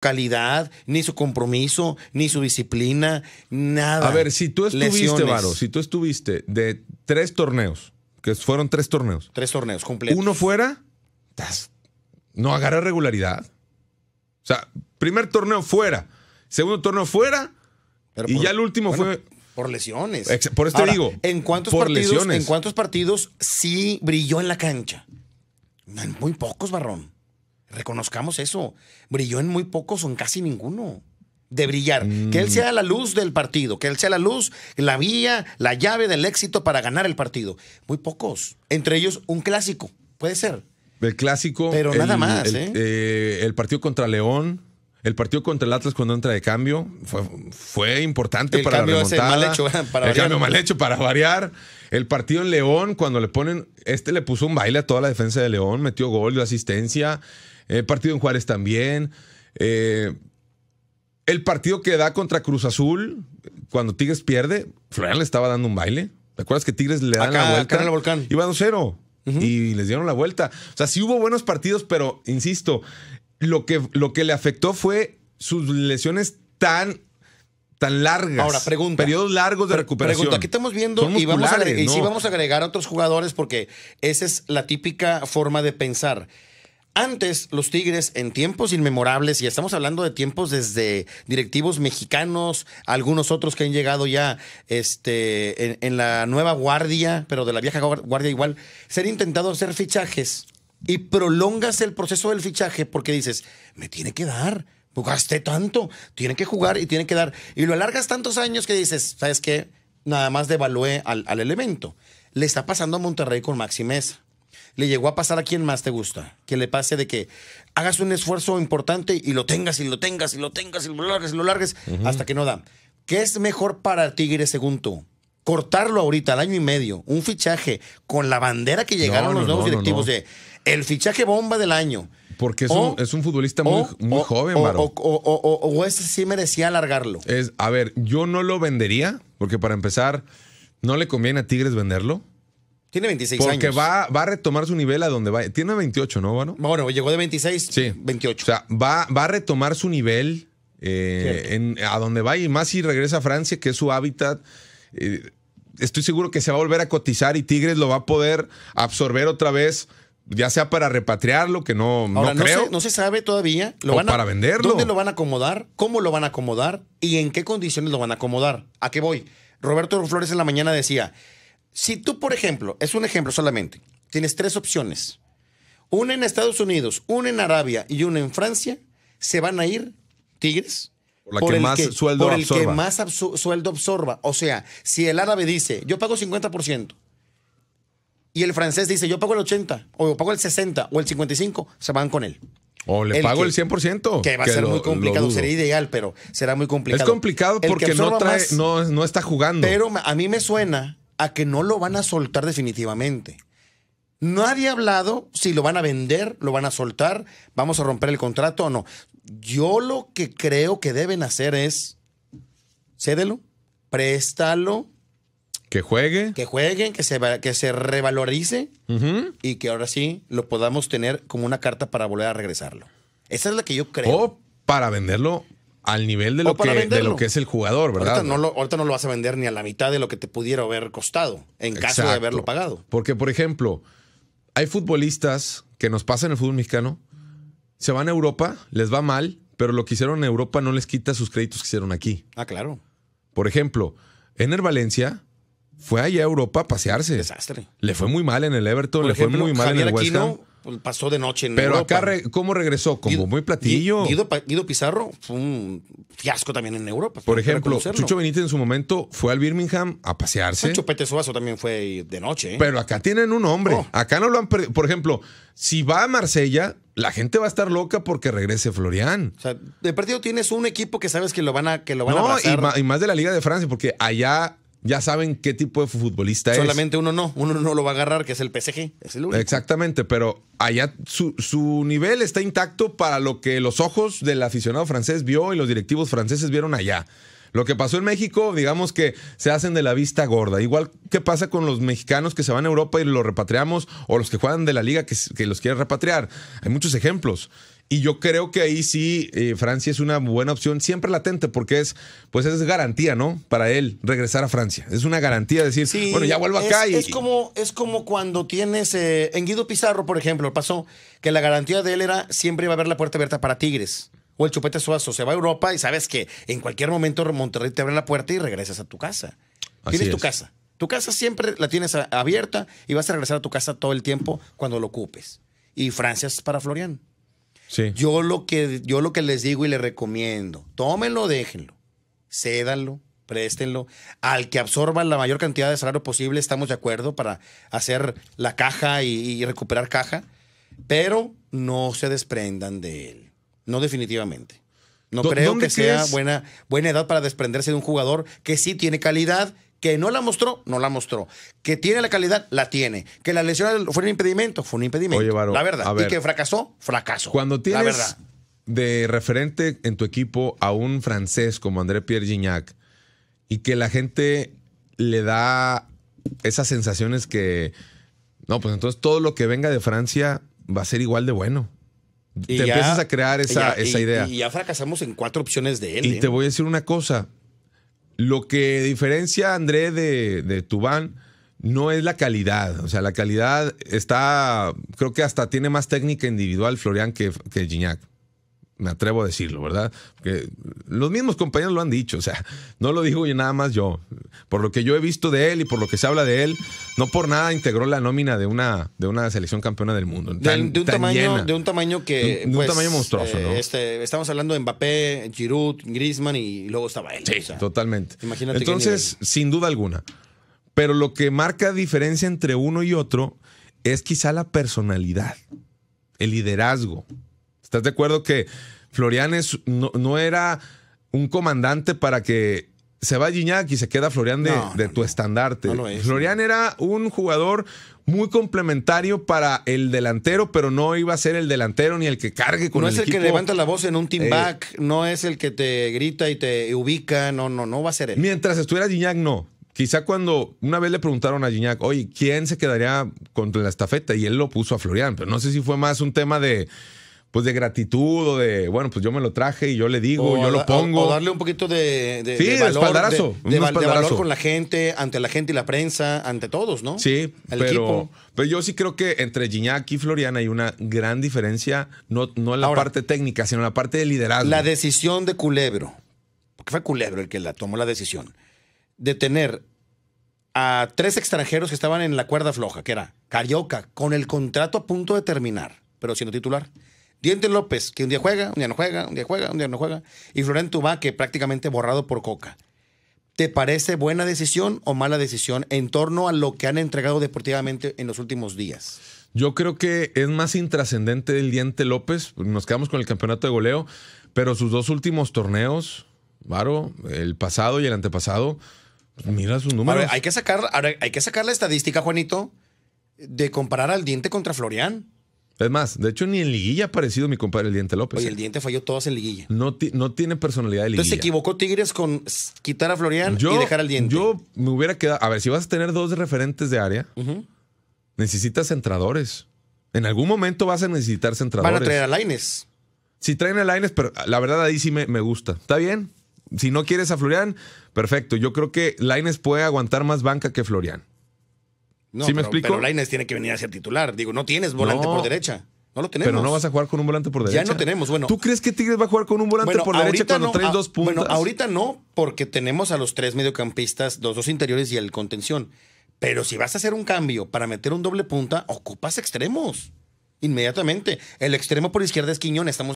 calidad, ni su compromiso, ni su disciplina, nada. A ver, si tú estuviste, si tú estuviste de tres torneos, que fueron tres torneos. Tres torneos completos. Uno fuera, no agarra regularidad. O sea, primer torneo fuera, segundo torneo fuera, y ya el último fue... Por lesiones. por esto digo. ¿en cuántos, partidos, ¿En cuántos partidos sí brilló en la cancha? Muy pocos, Barrón. Reconozcamos eso. Brilló en muy pocos o en casi ninguno. De brillar. Que él mm. sea la luz del partido, que él sea la luz, la vía, la llave del éxito para ganar el partido. Muy pocos. Entre ellos, un clásico. Puede ser. El clásico. Pero nada más. ¿eh? Eh, el partido contra León. El partido contra el Atlas cuando entra de cambio fue, importante para el cambio mal hecho para variar. El partido en León cuando le ponen, este le puso un baile a toda la defensa de León, metió gol, dio asistencia. El eh, partido en Juárez también. Eh, el partido que da contra Cruz Azul cuando Tigres pierde, Florian le estaba dando un baile. ¿Te acuerdas que Tigres le dan la vuelta? Acá en volcán. 0 y les dieron la vuelta. O sea, sí hubo buenos partidos, pero insisto, lo que, lo que le afectó fue sus lesiones tan tan largas. Ahora, pregunta. Periodos largos de recuperación. Pregunta, aquí estamos viendo y, vamos a, vamos a agregar a otros jugadores porque esa es la típica forma de pensar. Antes, los Tigres, en tiempos inmemorables, y estamos hablando de tiempos desde directivos mexicanos, algunos otros que han llegado ya este, en, en la nueva guardia, pero de la vieja guardia igual, se han intentado hacer fichajes y prolongas el proceso del fichaje porque dices, me tiene que dar, gasté tanto, tiene que jugar y tiene que dar. Y lo alargas tantos años que dices, ¿sabes qué? Nada más devalué al, al elemento. Le está pasando a Monterrey con Maxi Le llegó a pasar a quien más te gusta. Que le pase de que hagas un esfuerzo importante y lo tengas y lo tengas y lo tengas y lo largues y lo largues hasta que no da. ¿Qué es mejor para Tigre según cortarlo ahorita al año y medio, un fichaje con la bandera que llegaron los nuevos directivos de el fichaje bomba del año. Porque es, un, es un, futbolista muy, muy joven, o, Maro. O, ese sí merecía alargarlo. Es, a ver, yo no lo vendería, porque para empezar, no le conviene a Tigres venderlo. Tiene 26 años. Porque va, va, a retomar su nivel a donde va. Tiene 28, ¿no, Maro? Bueno, llegó de 26, sí. 28. O sea, va, a retomar su nivel eh, a donde va y más si regresa a Francia, que es su hábitat. Eh, estoy seguro que se va a volver a cotizar y Tigres lo va a poder absorber otra vez ya sea para repatriarlo, que no, no, creo. no se sabe todavía. Lo van a, para venderlo. ¿Dónde lo van a acomodar? ¿Cómo lo van a acomodar? ¿Y en qué condiciones lo van a acomodar? ¿A qué voy? Roberto Flores en la mañana decía, si tú, por ejemplo, es un ejemplo solamente, tienes tres opciones, una en Estados Unidos, una en Arabia y una en Francia, se van a ir Tigres. Por, que el, más que, sueldo el que más sueldo absorba. O sea, si el árabe dice, yo pago 50%, y el francés dice, yo pago el 80, o pago el 60, o el 55, se van con él. O le pago el 100%. Que va a ser muy complicado, sería ideal, pero será muy complicado. Es complicado porque no, no, no está jugando. Pero a mí me suena a que no lo van a soltar definitivamente. no ha hablado si lo van a vender, lo van a soltar, vamos a romper el contrato o no. Yo lo que creo que deben hacer es cédelo, préstalo, que juegue. Que jueguen, que se, que se revalorice y que ahora sí lo podamos tener como una carta para volver a regresarlo. Esa es la que yo creo. O para venderlo al nivel de lo, que, lo que es el jugador, ¿verdad? Ahorita no, lo, no lo vas a vender ni a la mitad de lo que te pudiera haber costado en caso de haberlo pagado. Porque, por ejemplo, hay futbolistas que nos pasan el fútbol mexicano, se van a Europa, les va mal, pero lo que hicieron en Europa no les quita sus créditos que hicieron aquí. Ah, claro. Por ejemplo, Ener Valencia fue allá a Europa a pasearse. Desastre. Le fue muy mal en el Everton, le fue muy mal en el West Ham. Aquino pues, pasó de noche en Pero acá, ¿cómo regresó? Como muy platillo. Guido, Pizarro fue un fiasco también en Europa. Por ejemplo, Chucho Benítez en su momento fue al Birmingham a pasearse. Chupete Pete Suazo también fue de noche. ¿eh? Pero acá tienen un hombre. Oh. Acá no lo han perdido. Por ejemplo, si va a Marsella, la gente va a estar loca porque regrese Florian. O sea, de partido tienes un equipo que sabes que lo van a que lo van no, a y más de la Liga de Francia, porque allá ya saben qué tipo de futbolista es. Solamente uno no, uno no lo va a agarrar, que es el PSG, es el único. Exactamente, pero allá su, nivel está intacto para lo que los ojos del aficionado francés vio y los directivos franceses vieron allá. Lo que pasó en México, digamos que se hacen de la vista gorda. Igual ¿qué pasa con los mexicanos que se van a Europa y los repatriamos, o los que juegan de la liga que, que los quieren repatriar. Hay muchos ejemplos. Y yo creo que ahí sí eh, Francia es una buena opción, siempre latente, porque es, pues es garantía, ¿no? Para él regresar a Francia. Es una garantía decir, sí, bueno, ya vuelvo acá Es como, es como cuando tienes. Eh, en Guido Pizarro, por ejemplo, pasó que la garantía de él era siempre iba a haber la puerta abierta para Tigres. O el Chupete Suazo se va a Europa y sabes que en cualquier momento Monterrey te abre la puerta y regresas a tu casa. Así tienes tu casa. Tu casa siempre la tienes abierta y vas a regresar a tu casa todo el tiempo cuando lo ocupes. Y Francia es para Florian. Yo, lo que, yo lo que les digo y les recomiendo, tómenlo, déjenlo, cédanlo, préstenlo. Al que absorba la mayor cantidad de salario posible, estamos de acuerdo para hacer la caja y, recuperar caja, pero no se desprendan de él. No definitivamente. No creo que sea buena, buena edad para desprenderse de un jugador que sí tiene calidad que no la mostró, no la mostró. Que tiene la calidad, la tiene. Que la lesión fue un impedimento, fue un impedimento. la verdad. y que fracasó, fracaso. Cuando tienes de referente en tu equipo a un francés como André Pierre Gignac y que la gente le da esas sensaciones que. No, pues entonces todo lo que venga de Francia va a ser igual de bueno. te empiezas a crear esa, esa idea. Y ya fracasamos en cuatro opciones de él. Y te ¿eh? voy a decir una cosa. Lo que diferencia a André de, Tubán no es la calidad. O sea, la calidad está, creo que hasta tiene más técnica individual Florian que, que Gignac me atrevo a decirlo, ¿verdad? Que los mismos compañeros lo han dicho, o sea, no lo digo yo nada más yo. Por lo que yo he visto de él y por lo que se habla de él, no por nada integró la nómina de una, de una selección campeona del mundo. de, un tamaño, que. un pues, tamaño monstruoso, eh, este, estamos hablando de Mbappé, Giroud, Grisman, y luego estaba él. totalmente. Imagínate Entonces, sin duda alguna. Pero lo que marca diferencia entre uno y otro es quizá la personalidad, el liderazgo ¿Estás de acuerdo que Florian no, era un comandante para que se va Gignac y se queda Florian de, de tu estandarte. Es, Florian era un jugador muy complementario para el delantero, pero no iba a ser el delantero ni el que cargue con el equipo. No es el, que levanta la voz en un team eh, back, no es el que te grita y te ubica, no, no, no va a ser él. Mientras estuviera Gignac, no. Quizá cuando una vez le preguntaron a Gignac, oye, ¿quién se quedaría con la estafeta? Y él lo puso a Florian, pero no sé si fue más un tema de pues de gratitud o de, bueno, pues yo me lo traje y yo le digo, yo lo pongo. O, darle un poquito de, valor, de, con la gente, ante la gente y la prensa, ante todos, ¿no? Sí, El pero, pero yo sí creo que entre Gignac y Floriana hay una gran diferencia, no, no en la parte técnica, sino en la parte de liderazgo. La decisión de Culebro, porque fue Culebro el que la tomó la decisión, de tener a tres extranjeros que estaban en la cuerda floja, que era Carioca, con el contrato a punto de terminar, pero siendo titular. Diente López, que un día juega, un día no juega, un día juega, un día no juega. Y Florian Tubá, que prácticamente borrado por Coca. ¿Te parece buena decisión o mala decisión en torno a lo que han entregado deportivamente en los últimos días? Yo creo que es más intrascendente el Diente López. Nos quedamos con el campeonato de goleo, pero sus dos últimos torneos, Varo, el pasado y el antepasado, pues mira su número. hay, que sacar, hay que sacar la estadística, Juanito, de comparar al Diente contra Florian. Es más, de hecho, ni en liguilla ha aparecido mi compadre el Diente López. Oye, el Diente falló todas en liguilla. No, tiene personalidad de liguilla. Entonces se equivocó Tigres con quitar a Florian y dejar al Diente. Yo me hubiera quedado. A ver, si vas a tener dos referentes de área, necesitas centradores. En algún momento vas a necesitar centradores. Van a traer a Laines. Si traen a Laines, pero la verdad ahí sí me, me gusta. ¿Está bien? Si no quieres a Florian, perfecto. Yo creo que Laines puede aguantar más banca que Florian. No, pero, explico? Pero tiene que venir a ser titular. Digo, no tienes volante por derecha. No lo tenemos. Pero no vas a jugar con un volante por derecha. Ya no tenemos, bueno. ¿Tú crees que Tigres va a jugar con un volante por derecha cuando traes ah, dos puntos? Bueno, ahorita no, porque tenemos a los tres mediocampistas, los dos interiores y el contención. Pero si vas a hacer un cambio para meter un doble punta, ocupas extremos. Inmediatamente. El extremo por izquierda es Quiñón, estamos